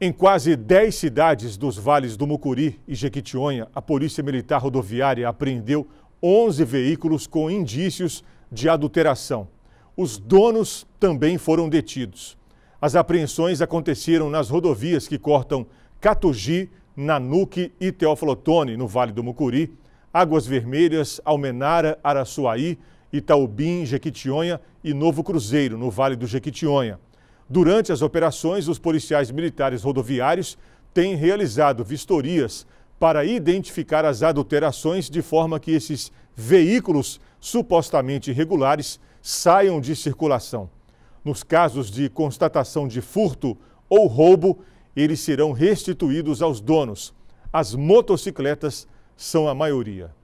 Em quase 10 cidades dos vales do Mucuri e Jequitinhonha, a Polícia Militar Rodoviária apreendeu 11 veículos com indícios de adulteração. Os donos também foram detidos. As apreensões aconteceram nas rodovias que cortam Catugi, Nanuque e Teoflotone, no Vale do Mucuri, Águas Vermelhas, Almenara, Araçuaí, Itaubim, Jequitinhonha e Novo Cruzeiro, no Vale do Jequitinhonha. Durante as operações, os policiais militares rodoviários têm realizado vistorias para identificar as adulterações de forma que esses veículos supostamente irregulares saiam de circulação. Nos casos de constatação de furto ou roubo, eles serão restituídos aos donos. As motocicletas são a maioria.